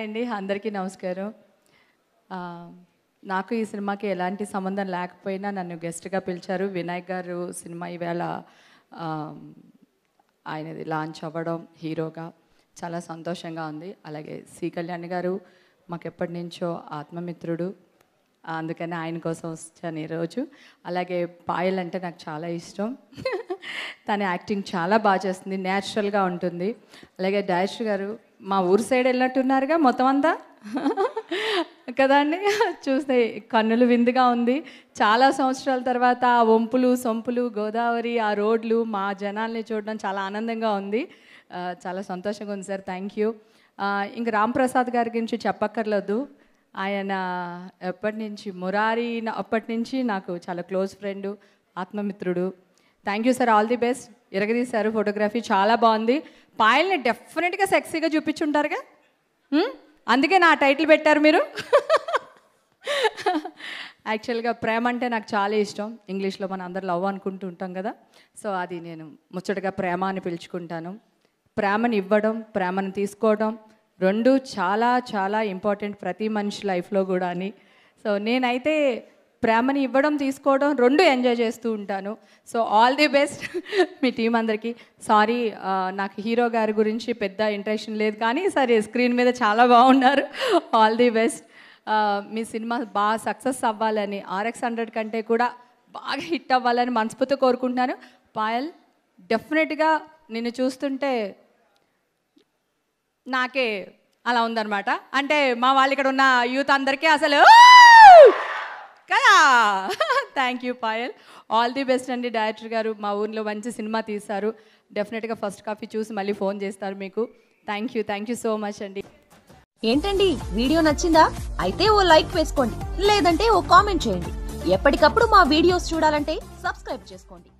అండి అందరికీ నమస్కారం నాకు ఈ సినిమాకి ఎలాంటి సంబంధం లేకపోయినా నన్ను గెస్ట్గా పిలిచారు వినాయక్ గారు సినిమా ఈవేళ ఆయనది లాంచ్ అవ్వడం హీరోగా చాలా సంతోషంగా ఉంది అలాగే సి కళ్యాణ్ గారు మాకెప్పటి నుంచో ఆత్మమిత్రుడు అందుకని ఆయన కోసం వచ్చాను ఈరోజు అలాగే పాయల్ అంటే నాకు చాలా ఇష్టం తను యాక్టింగ్ చాలా బాగా చేస్తుంది న్యాచురల్గా ఉంటుంది అలాగే డాష్ గారు మా ఊరు సైడ్ వెళ్ళినట్టున్నారుగా మొత్తం అంతా కదా అండి చూస్తే కన్నులు విందుగా ఉంది చాలా సంవత్సరాల తర్వాత ఆ వంపులు సొంపులు గోదావరి ఆ రోడ్లు మా జనాల్ని చూడడం చాలా ఆనందంగా ఉంది చాలా సంతోషంగా ఉంది సార్ థ్యాంక్ యూ ఇంక రామ్ ప్రసాద్ గారి గురించి చెప్పక్కర్లేదు ఆయన ఎప్పటి నుంచి మురారి అప్పటి నుంచి నాకు చాలా క్లోజ్ ఫ్రెండు ఆత్మమిత్రుడు thank you sir all the best ఇరగదీశారు ఫోటోగ్రఫీ చాలా బాగుంది పాయల్ని డెఫినెట్గా సెక్సీగా చూపించుంటారుగా hmm? అందుకే నా టైటిల్ పెట్టారు మీరు యాక్చువల్గా ప్రేమ అంటే నాకు చాలా ఇష్టం ఇంగ్లీష్లో మనం అందరు లవ్ అనుకుంటూ ఉంటాం కదా సో అది నేను ముచ్చటగా ప్రేమ అని పిలుచుకుంటాను ప్రేమను ఇవ్వడం ప్రేమను తీసుకోవడం రెండు చాలా చాలా ఇంపార్టెంట్ ప్రతి మనిషి లైఫ్లో కూడా అని సో నేనైతే ప్రేమని ఇవ్వడం తీసుకోవడం రెండు ఎంజాయ్ చేస్తూ ఉంటాను సో ఆల్ ది బెస్ట్ మీ టీం అందరికీ సారీ నాకు హీరో గారి గురించి పెద్ద ఇంట్రెషన్ లేదు కానీ సరే స్క్రీన్ మీద చాలా బాగున్నారు ఆల్ ది బెస్ట్ మీ సినిమా బాగా సక్సెస్ అవ్వాలని ఆర్ఎక్స్ హండ్రెడ్ కంటే కూడా బాగా హిట్ అవ్వాలని మనస్ఫూర్తి కోరుకుంటున్నాను పాయల్ డెఫినెట్గా నిన్ను చూస్తుంటే నాకే అలా ఉందన్నమాట అంటే మా వాళ్ళు ఇక్కడ ఉన్న యూత్ అందరికీ అసలు కదా thank you Payal all the best అండి డైరెక్టర్ గారు మా ఊర్లో మంచి సినిమా తీశారు డెఫినెట్గా ఫస్ట్ కాపీ చూసి మళ్ళీ ఫోన్ చేస్తారు మీకు thank you thank you so much అండి ఏంటండి వీడియో నచ్చిందా అయితే ఓ లైక్ వేసుకోండి లేదంటే ఓ కామెంట్ చేయండి ఎప్పటికప్పుడు మా వీడియోస్ చూడాలంటే సబ్స్క్రైబ్ చేసుకోండి